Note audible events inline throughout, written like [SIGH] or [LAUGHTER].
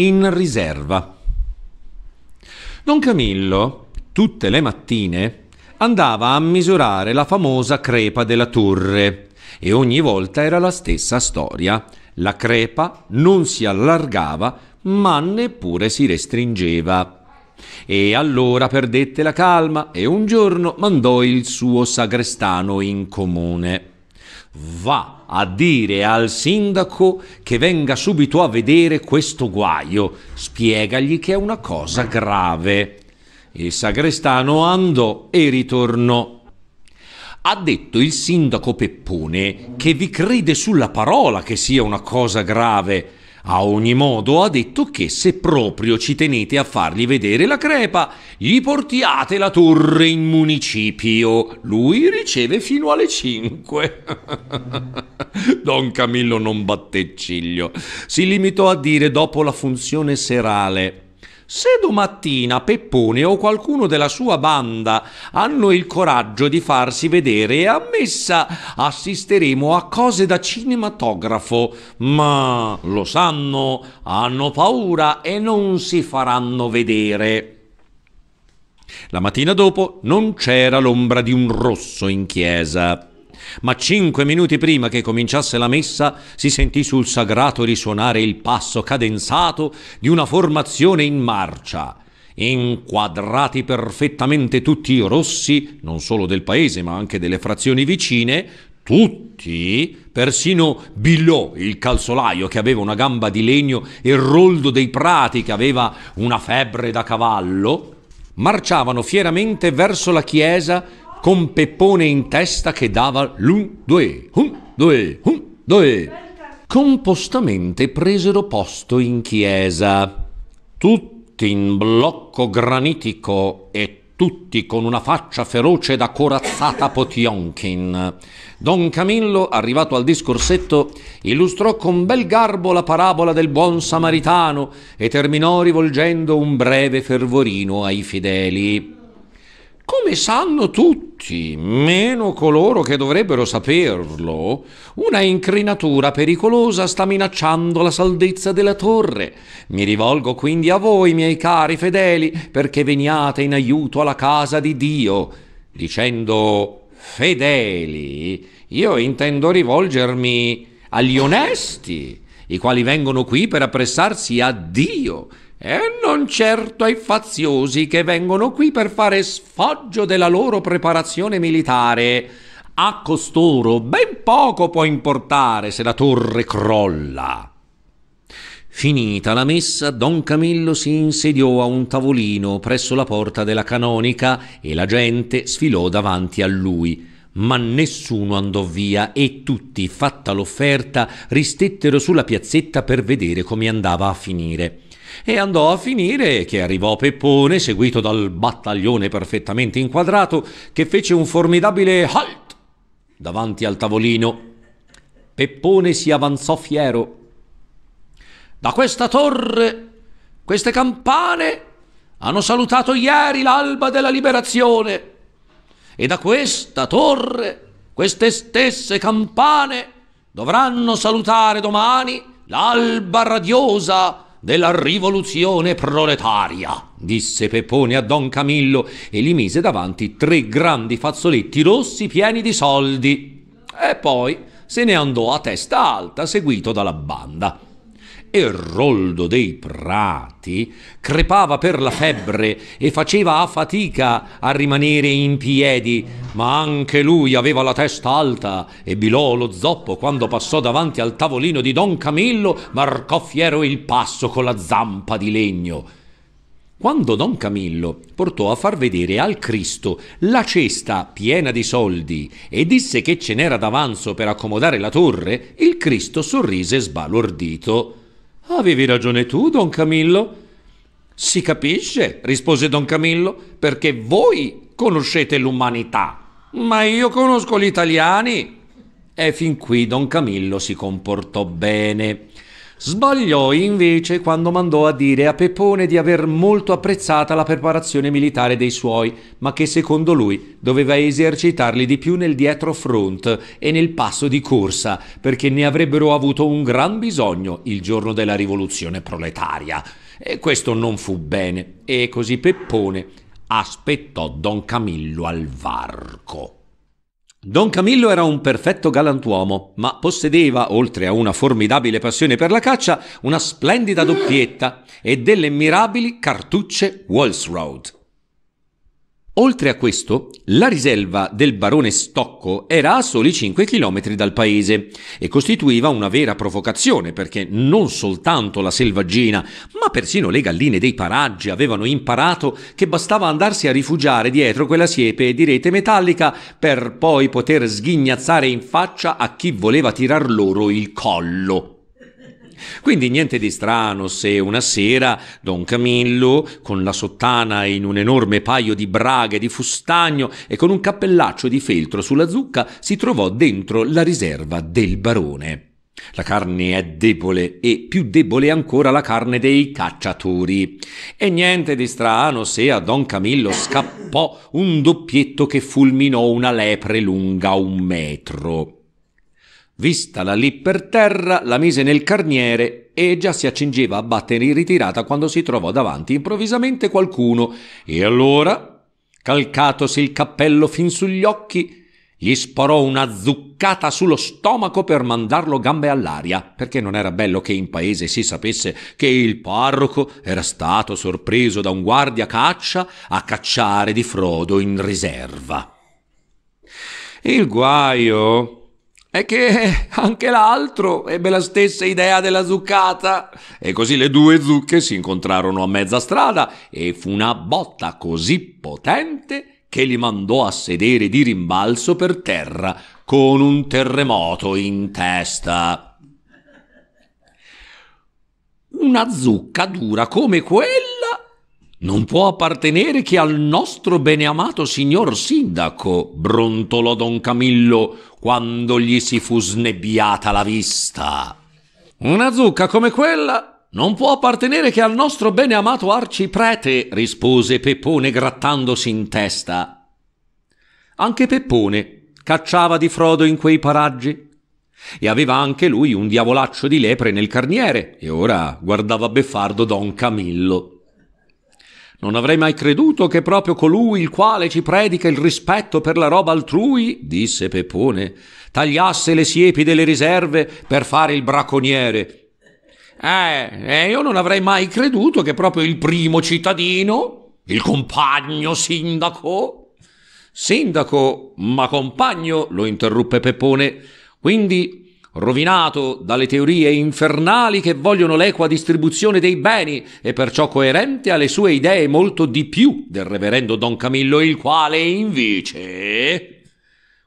in riserva. Don Camillo, tutte le mattine, andava a misurare la famosa crepa della torre e ogni volta era la stessa storia. La crepa non si allargava ma neppure si restringeva. E allora perdette la calma e un giorno mandò il suo sagrestano in comune va a dire al sindaco che venga subito a vedere questo guaio, spiegagli che è una cosa grave. Il sagrestano andò e ritornò. Ha detto il sindaco Peppone che vi crede sulla parola che sia una cosa grave a ogni modo ha detto che se proprio ci tenete a fargli vedere la crepa, gli portiate la torre in municipio. Lui riceve fino alle 5. [LAUGHS] Don Camillo non batté ciglio. Si limitò a dire dopo la funzione serale se domattina Peppone o qualcuno della sua banda hanno il coraggio di farsi vedere, a messa assisteremo a cose da cinematografo, ma lo sanno, hanno paura e non si faranno vedere. La mattina dopo non c'era l'ombra di un rosso in chiesa ma cinque minuti prima che cominciasse la messa si sentì sul sagrato risuonare il passo cadenzato di una formazione in marcia. Inquadrati perfettamente tutti i rossi, non solo del paese ma anche delle frazioni vicine, tutti, persino Billò, il calzolaio che aveva una gamba di legno, e Roldo dei Prati che aveva una febbre da cavallo, marciavano fieramente verso la chiesa con Peppone in testa che dava l'un, due, un, due, un, due. Compostamente presero posto in chiesa, tutti in blocco granitico e tutti con una faccia feroce da corazzata Potionkin. Don Camillo, arrivato al discorsetto, illustrò con bel garbo la parabola del buon samaritano e terminò rivolgendo un breve fervorino ai fedeli. Come sanno tutti, meno coloro che dovrebbero saperlo, una incrinatura pericolosa sta minacciando la saldezza della torre. Mi rivolgo quindi a voi, miei cari fedeli, perché veniate in aiuto alla casa di Dio. Dicendo fedeli, io intendo rivolgermi agli onesti, i quali vengono qui per appressarsi a Dio e non certo ai faziosi che vengono qui per fare sfoggio della loro preparazione militare. A costoro ben poco può importare se la torre crolla. Finita la messa, don Camillo si insediò a un tavolino presso la porta della canonica e la gente sfilò davanti a lui. Ma nessuno andò via e tutti, fatta l'offerta, ristettero sulla piazzetta per vedere come andava a finire e andò a finire che arrivò Peppone seguito dal battaglione perfettamente inquadrato che fece un formidabile halt davanti al tavolino. Peppone si avanzò fiero. Da questa torre, queste campane hanno salutato ieri l'alba della liberazione e da questa torre queste stesse campane dovranno salutare domani l'alba radiosa della rivoluzione proletaria, disse Peppone a Don Camillo e gli mise davanti tre grandi fazzoletti rossi pieni di soldi. E poi se ne andò a testa alta seguito dalla banda e Roldo dei Prati crepava per la febbre e faceva a fatica a rimanere in piedi, ma anche lui aveva la testa alta e bilò lo zoppo quando passò davanti al tavolino di Don Camillo, marcò fiero il passo con la zampa di legno. Quando Don Camillo portò a far vedere al Cristo la cesta piena di soldi e disse che ce n'era d'avanzo per accomodare la torre, il Cristo sorrise sbalordito. Avevi ragione tu, don Camillo. Si capisce, rispose don Camillo, perché voi conoscete l'umanità, ma io conosco gli italiani. E fin qui don Camillo si comportò bene. Sbagliò invece quando mandò a dire a Pepone di aver molto apprezzata la preparazione militare dei suoi, ma che secondo lui doveva esercitarli di più nel dietro front e nel passo di corsa, perché ne avrebbero avuto un gran bisogno il giorno della rivoluzione proletaria. E questo non fu bene, e così Peppone aspettò Don Camillo al varco. Don Camillo era un perfetto galantuomo, ma possedeva, oltre a una formidabile passione per la caccia, una splendida doppietta e delle mirabili cartucce Walls Road. Oltre a questo, la riserva del barone Stocco era a soli 5 km dal paese e costituiva una vera provocazione perché non soltanto la selvaggina, ma persino le galline dei paraggi avevano imparato che bastava andarsi a rifugiare dietro quella siepe di rete metallica per poi poter sghignazzare in faccia a chi voleva tirar loro il collo. Quindi niente di strano se una sera Don Camillo, con la sottana in un enorme paio di braghe di fustagno e con un cappellaccio di feltro sulla zucca, si trovò dentro la riserva del barone. La carne è debole e più debole ancora la carne dei cacciatori. E niente di strano se a Don Camillo scappò un doppietto che fulminò una lepre lunga un metro. Vistala lì per terra, la mise nel carniere e già si accingeva a battere in ritirata quando si trovò davanti improvvisamente qualcuno. E allora, calcatosi il cappello fin sugli occhi, gli sparò una zuccata sullo stomaco per mandarlo gambe all'aria, perché non era bello che in paese si sapesse che il parroco era stato sorpreso da un guardia caccia a cacciare di frodo in riserva. Il guaio è che anche l'altro ebbe la stessa idea della zuccata. E così le due zucche si incontrarono a mezza strada e fu una botta così potente che li mandò a sedere di rimbalzo per terra con un terremoto in testa. Una zucca dura come quella non può appartenere che al nostro beneamato signor sindaco, brontolò don Camillo quando gli si fu snebbiata la vista. Una zucca come quella non può appartenere che al nostro beneamato arciprete, rispose Peppone grattandosi in testa. Anche Peppone cacciava di frodo in quei paraggi e aveva anche lui un diavolaccio di lepre nel carniere e ora guardava beffardo don Camillo. Non avrei mai creduto che proprio colui il quale ci predica il rispetto per la roba altrui, disse Peppone, tagliasse le siepi delle riserve per fare il bracconiere. Eh, eh, io non avrei mai creduto che proprio il primo cittadino, il compagno sindaco. Sindaco, ma compagno, lo interruppe Peppone. Quindi rovinato dalle teorie infernali che vogliono l'equa distribuzione dei beni e perciò coerente alle sue idee molto di più del reverendo Don Camillo, il quale invece...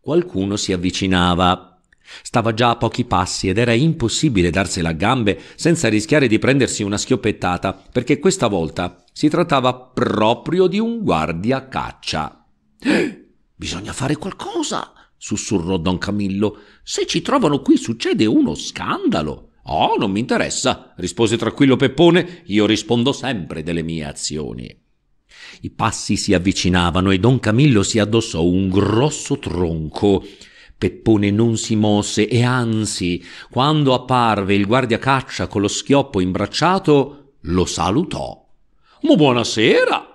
Qualcuno si avvicinava. Stava già a pochi passi ed era impossibile darsela a gambe senza rischiare di prendersi una schioppettata, perché questa volta si trattava proprio di un guardia caccia. [GASPS] Bisogna fare qualcosa, sussurrò don Camillo. Se ci trovano qui succede uno scandalo. Oh, non mi interessa, rispose tranquillo Peppone, io rispondo sempre delle mie azioni. I passi si avvicinavano e don Camillo si addossò un grosso tronco. Peppone non si mosse e anzi, quando apparve il guardiacaccia con lo schioppo imbracciato, lo salutò. Ma buonasera!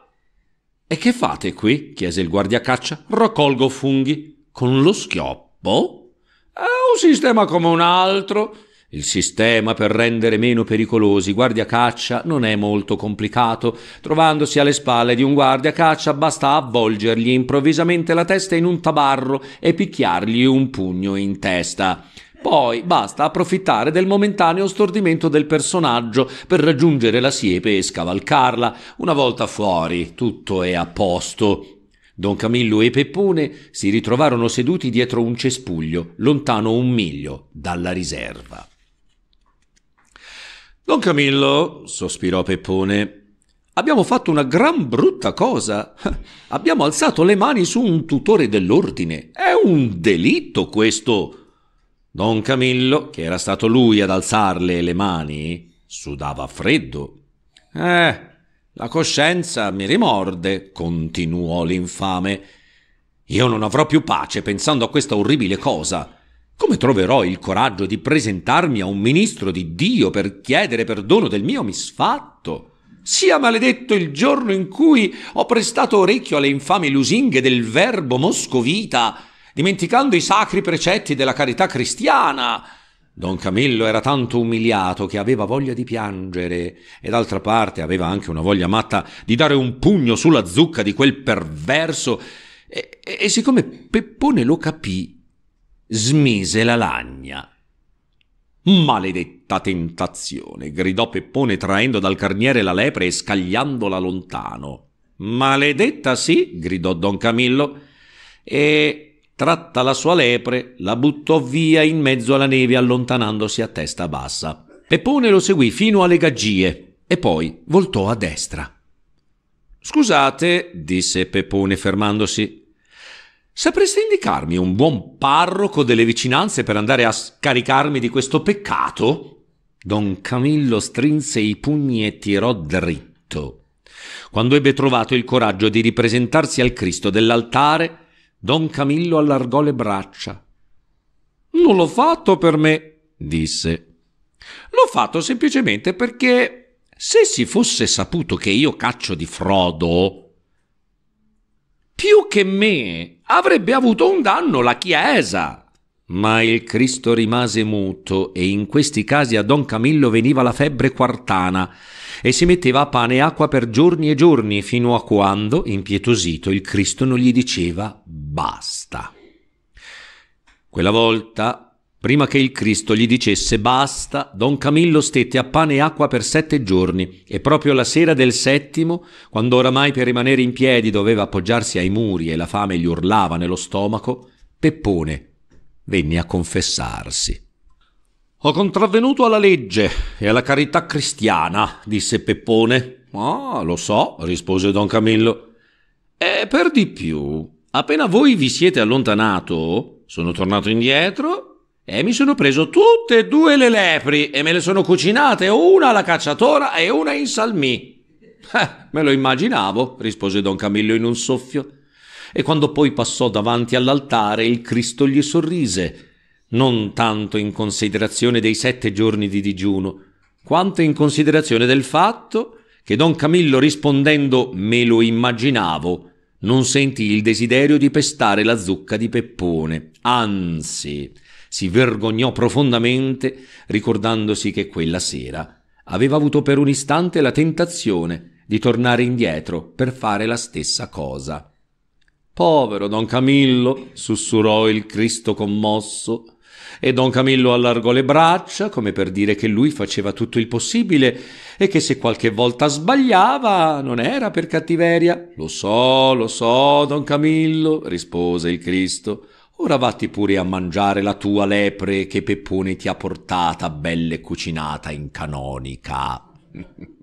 E che fate qui? chiese il guardiacaccia. Raccolgo funghi con lo schioppo? È ah, un sistema come un altro. Il sistema per rendere meno pericolosi i guardiacaccia non è molto complicato. Trovandosi alle spalle di un guardiacaccia basta avvolgergli improvvisamente la testa in un tabarro e picchiargli un pugno in testa. Poi basta approfittare del momentaneo stordimento del personaggio per raggiungere la siepe e scavalcarla. Una volta fuori, tutto è a posto. Don Camillo e Peppone si ritrovarono seduti dietro un cespuglio, lontano un miglio dalla riserva. Don Camillo, sospirò Peppone, abbiamo fatto una gran brutta cosa. [LAUGHS] Abbiamo alzato le mani su un tutore dell'ordine. È un delitto questo. Don Camillo, che era stato lui ad alzarle le mani, sudava freddo. Eh, la coscienza mi rimorde, continuò l'infame. Io non avrò più pace pensando a questa orribile cosa. Come troverò il coraggio di presentarmi a un ministro di Dio per chiedere perdono del mio misfatto? Sia maledetto il giorno in cui ho prestato orecchio alle infami lusinghe del verbo moscovita, dimenticando i sacri precetti della carità cristiana. Don Camillo era tanto umiliato che aveva voglia di piangere e d'altra parte aveva anche una voglia matta di dare un pugno sulla zucca di quel perverso e, e, e siccome Peppone lo capì, smise la lagna. Maledetta tentazione, gridò Peppone traendo dal carniere la lepre e scagliandola lontano. Maledetta sì, gridò Don Camillo, e Tratta la sua lepre, la buttò via in mezzo alla neve allontanandosi a testa bassa. Peppone lo seguì fino alle gaggie e poi voltò a destra. Scusate, disse Peppone fermandosi. Sapreste indicarmi un buon parroco delle vicinanze per andare a scaricarmi di questo peccato? Don Camillo strinse i pugni e tirò dritto. Quando ebbe trovato il coraggio di ripresentarsi al Cristo dell'altare, Don Camillo allargò le braccia. Non l'ho fatto per me, disse. L'ho fatto semplicemente perché se si fosse saputo che io caccio di frodo, più che me avrebbe avuto un danno la Chiesa. Ma il Cristo rimase muto e in questi casi a Don Camillo veniva la febbre quartana e si metteva a pane e acqua per giorni e giorni, fino a quando, impietosito, il Cristo non gli diceva basta. Quella volta, prima che il Cristo gli dicesse basta, don Camillo stette a pane e acqua per sette giorni e proprio la sera del settimo, quando oramai per rimanere in piedi doveva appoggiarsi ai muri e la fame gli urlava nello stomaco, Peppone venne a confessarsi. Ho contravvenuto alla legge e alla carità cristiana, disse Peppone. Ah, lo so, rispose don Camillo. E per di più, appena voi vi siete allontanato, sono tornato indietro e mi sono preso tutte e due le lepri e me le sono cucinate una alla cacciatora e una in salmì. [LAUGHS] Eh, me lo immaginavo, rispose don Camillo in un soffio. E quando poi passò davanti all'altare, il Cristo gli sorrise non tanto in considerazione dei sette giorni di digiuno, quanto in considerazione del fatto che don Camillo rispondendo me lo immaginavo, non sentì il desiderio di pestare la zucca di Peppone, anzi si vergognò profondamente ricordandosi che quella sera aveva avuto per un istante la tentazione di tornare indietro per fare la stessa cosa. Povero don Camillo, sussurrò il Cristo commosso, e don Camillo allargò le braccia, come per dire che lui faceva tutto il possibile e che se qualche volta sbagliava non era per cattiveria. Lo so, lo so, don Camillo, rispose il Cristo. Ora vatti pure a mangiare la tua lepre che Peppone ti ha portata belle cucinata in canonica. [LAUGHS]